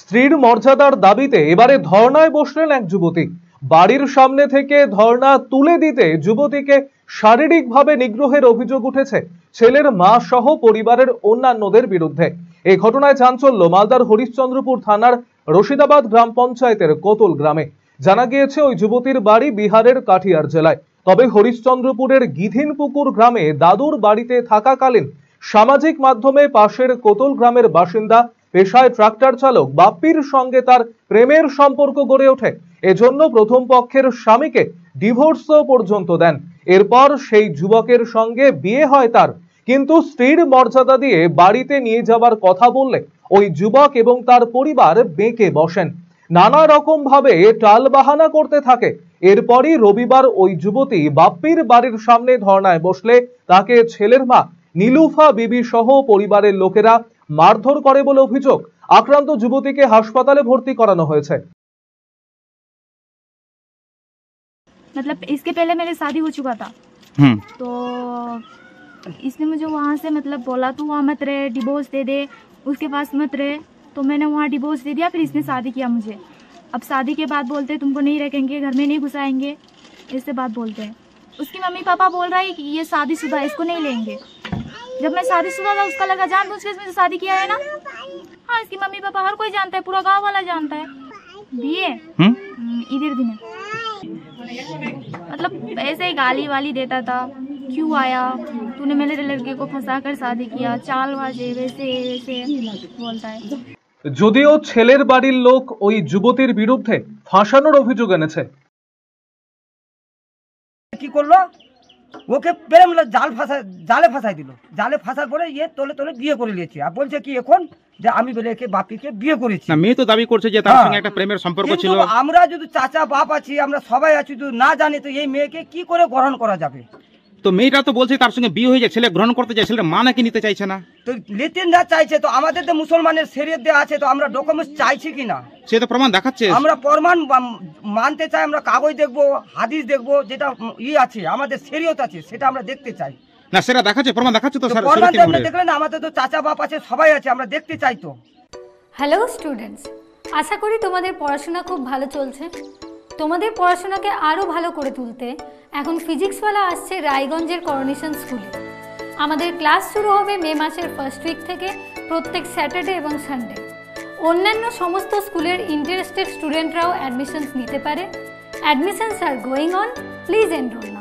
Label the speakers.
Speaker 1: স্ত্রীর মর্যাদার দাবিতে এবারে ধর্নায় বসলেন এক যুবতী বাড়ির সামনে থেকে ধর্না তুলে দিতে যুবতীকে শারীরিকভাবে নিগ্রহের অভিযোগ উঠেছে ছেলের মা সহ পরিবারের অন্যান্যদের বিরুদ্ধে এ ঘটনায় চাঞ্চল্য মালদার হরিশ্চন্দ্রপুর থানার রশিদাবাদ গ্রাম পঞ্চায়েতের কোতল গ্রামে জানা গিয়েছে ওই যুবতীর বাড়ি বিহারের কাঠিয়ার জেলায় তবে হরিশ্চন্দ্রপুরের গিধিনপুকুর গ্রামে দাদুর বাড়িতে থাকাকালীন সামাজিক মাধ্যমে পাশের কোতল গ্রামের বাসিন্দা পেশায় ট্রাক্টর চালক বাপ্পির সঙ্গে তার প্রেমের সম্পর্ক গড়ে ওঠে এজন্য প্রথম পক্ষের স্বামীকে ডিভোর্স পর্যন্ত দেন এরপর সেই যুবকের সঙ্গে বিয়ে হয় তার কিন্তু স্ত্রীর মর্যাদা দিয়ে বাড়িতে নিয়ে যাবার কথা বললে ওই যুবক এবং তার পরিবার বেঁকে বসেন নানা রকম ভাবে টাল বাহানা করতে থাকে এরপরই রবিবার ওই যুবতী বাপ্পির বাড়ির সামনে ধর্নায় বসলে তাকে ছেলের মা নীলুফা বিবি সহ পরিবারের লোকেরা मारधर अभिजोग आक्रांत युवती के हासपाले भर्ती कराना করানো
Speaker 2: मतलब इसके पहले मेरे शादी हो चुका था हम्म। तो इसने मुझे वहाँ से मतलब बोला तू वहाँ मत रहे डिवोर्स दे दे उसके पास मत रहे तो मैंने वहाँ डिवोर्स दे दिया फिर इसने शादी किया मुझे अब शादी के बाद बोलते तुमको नहीं रखेंगे घर में नहीं घुसाएंगे इससे बात बोलते हैं उसकी मम्मी पापा बोल रहा है कि ये शादी इसको नहीं लेंगे
Speaker 3: जब मैं शादी शुदा था उसका लगा
Speaker 2: जान बूझ के इसमें शादी किया है ना हाँ इसकी मम्मी पापा हर कोई जानता है पूरा गाँव वाला जानता है दिए हम्म? हम्म, इधर दिन मतलब ऐसे ही गाली वाली देता था क्यों आया तूने मेरे लड़के को फंसा कर शादी किया चाल बाजे वैसे वैसे बोलता है
Speaker 1: যদিও ছেলের বাড়ির লোক ওই যুবতীর বিরুদ্ধে ফাঁসানোর অভিযোগ এনেছে
Speaker 3: কি করলো ওকে প্রেম জাল ফাঁসা জালে ফাঁসাই দিল জালে ফাঁসার পরে ইয়ে তোলে তোলে বিয়ে করে নিয়েছে আর বলছে কি এখন যে আমি বলে একে বাপিকে বিয়ে করেছি না মেয়ে তো দাবি করছে যে তার হ্যাঁ। সঙ্গে একটা প্রেমের সম্পর্ক ছিল আমরা যদি চাচা বাপ আছি আমরা সবাই আছি যদি না জানি তো এই মেয়েকে কি করে গ্রহণ করা যাবে তো মেয়েটা তো বলছে তার সঙ্গে বিয়ে হয়ে যায় ছেলে গ্রহণ করতে চাই ছেলের মা নাকি নিতে চাইছে না তো নিতেন না চাইছে তো আমাদের তো মুসলমানের শরীয়ত দেওয়া আছে তো আমরা ডকুমেন্টস চাইছি কি না সে তো প্রমাণ দেখাচ্ছে আমরা প্রমাণ মানতে চাই আমরা কাগজ দেখব হাদিস দেখব যেটা ই আছে আমাদের শরীয়ত আছে সেটা আমরা দেখতে চাই না সেটা দেখাচ্ছে প্রমাণ দেখাচ্ছে তো স্যার প্রমাণ তো আমরা দেখলেন আমাদের তো চাচা বাপ আছে সবাই আছে আমরা দেখতে চাই তো হ্যালো স্টুডেন্টস আশা করি তোমাদের পড়াশোনা খুব ভালো চলছে তোমাদের পড়াশোনাকে আরও
Speaker 2: ভালো করে তুলতে এখন ফিজিক্সওয়ালা আসছে রায়গঞ্জের করনিশন স্কুলে আমাদের ক্লাস শুরু হবে মে মাসের ফার্স্ট উইক থেকে প্রত্যেক স্যাটারডে এবং সানডে অন্যান্য সমস্ত স্কুলের ইন্টারেস্টেড স্টুডেন্টরাও অ্যাডমিশনস নিতে পারে admissions are going on please enrol